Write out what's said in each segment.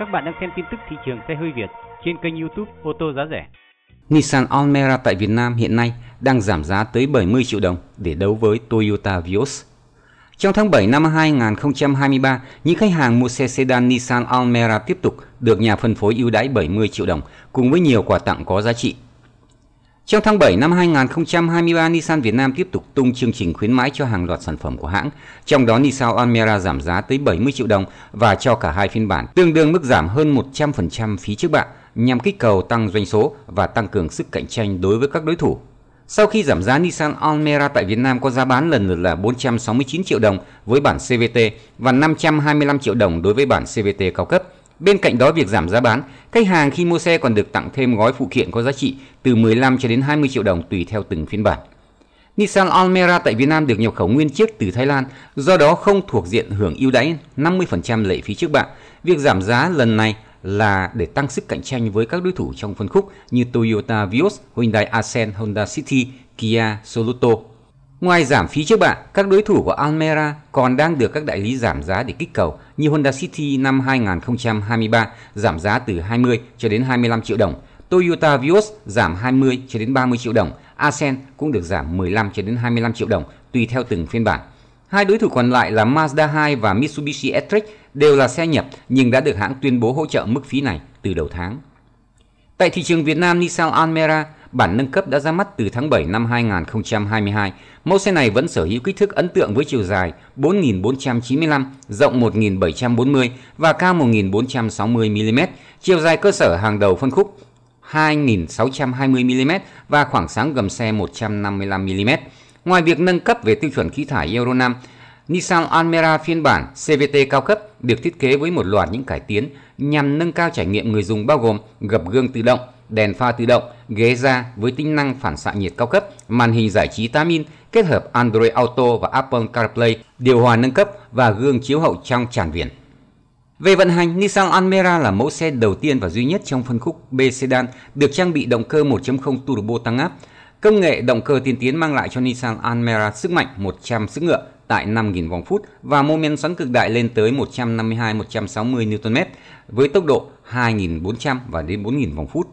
Các bạn đang xem tin tức thị trường xe hơi Việt trên kênh YouTube ô tô giá rẻ. Nissan Almera tại Việt Nam hiện nay đang giảm giá tới 70 triệu đồng để đấu với Toyota Vios. Trong tháng 7 năm 2023, những khách hàng mua xe sedan Nissan Almera tiếp tục được nhà phân phối ưu đãi 70 triệu đồng cùng với nhiều quà tặng có giá trị trong tháng 7 năm 2023, Nissan Việt Nam tiếp tục tung chương trình khuyến mãi cho hàng loạt sản phẩm của hãng, trong đó Nissan Almera giảm giá tới 70 triệu đồng và cho cả hai phiên bản, tương đương mức giảm hơn 100% phí trước bạ, nhằm kích cầu tăng doanh số và tăng cường sức cạnh tranh đối với các đối thủ. Sau khi giảm giá Nissan Almera tại Việt Nam có giá bán lần lượt là 469 triệu đồng với bản CVT và 525 triệu đồng đối với bản CVT cao cấp, Bên cạnh đó việc giảm giá bán, khách hàng khi mua xe còn được tặng thêm gói phụ kiện có giá trị từ 15 cho đến 20 triệu đồng tùy theo từng phiên bản. Nissan Almera tại Việt Nam được nhập khẩu nguyên chiếc từ Thái Lan, do đó không thuộc diện hưởng ưu đãi 50% lệ phí trước bạ. Việc giảm giá lần này là để tăng sức cạnh tranh với các đối thủ trong phân khúc như Toyota Vios, Hyundai Accent, Honda City, Kia Soluto, Ngoài giảm phí trước bạn, các đối thủ của Almera còn đang được các đại lý giảm giá để kích cầu như Honda City năm 2023 giảm giá từ 20 cho đến 25 triệu đồng, Toyota Vios giảm 20 cho đến 30 triệu đồng, Asen cũng được giảm 15 cho đến 25 triệu đồng tùy theo từng phiên bản. Hai đối thủ còn lại là Mazda 2 và Mitsubishi Etric đều là xe nhập nhưng đã được hãng tuyên bố hỗ trợ mức phí này từ đầu tháng. Tại thị trường Việt Nam, Nissan Almera bản nâng cấp đã ra mắt từ tháng 7 năm 2022. Mẫu xe này vẫn sở hữu kích thước ấn tượng với chiều dài 4.495, rộng 1.740 và cao 1.460 mm. Chiều dài cơ sở hàng đầu phân khúc 2.620 mm và khoảng sáng gầm xe 155 mm. Ngoài việc nâng cấp về tiêu chuẩn khí thải Euro 5, Nissan Almera phiên bản CVT cao cấp được thiết kế với một loạt những cải tiến nhằm nâng cao trải nghiệm người dùng bao gồm gập gương tự động, đèn pha tự động, ghế da với tính năng phản xạ nhiệt cao cấp, màn hình giải trí 8 in kết hợp Android Auto và Apple CarPlay, điều hòa nâng cấp và gương chiếu hậu trong tràn viền. Về vận hành, Nissan Almera là mẫu xe đầu tiên và duy nhất trong phân khúc B sedan được trang bị động cơ 1.0 turbo tăng áp. Công nghệ động cơ tiên tiến mang lại cho Nissan Almera sức mạnh 100 sức ngựa tại 5.000 vòng phút và mô men xoắn cực đại lên tới 152-160 Nm với tốc độ 2.400 và đến 4.000 vòng phút.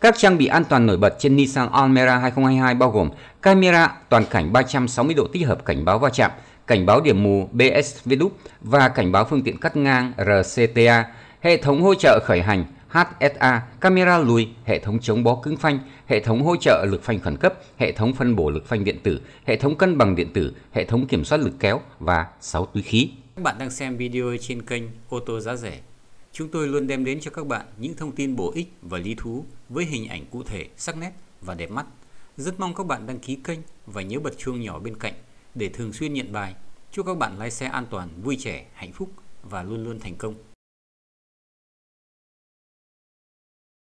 Các trang bị an toàn nổi bật trên Nissan Almera 2022 bao gồm camera toàn cảnh 360 độ tích hợp cảnh báo va chạm, cảnh báo điểm mù BSV và cảnh báo phương tiện cắt ngang RCTA, hệ thống hỗ trợ khởi hành HSA, camera lùi, hệ thống chống bó cứng phanh, hệ thống hỗ trợ lực phanh khẩn cấp, hệ thống phân bổ lực phanh điện tử, hệ thống cân bằng điện tử, hệ thống kiểm soát lực kéo và 6 túi khí. Các bạn đang xem video trên kênh ô tô giá rẻ. Chúng tôi luôn đem đến cho các bạn những thông tin bổ ích và lý thú với hình ảnh cụ thể, sắc nét và đẹp mắt. Rất mong các bạn đăng ký kênh và nhớ bật chuông nhỏ bên cạnh để thường xuyên nhận bài. Chúc các bạn lái xe an toàn, vui trẻ, hạnh phúc và luôn luôn thành công.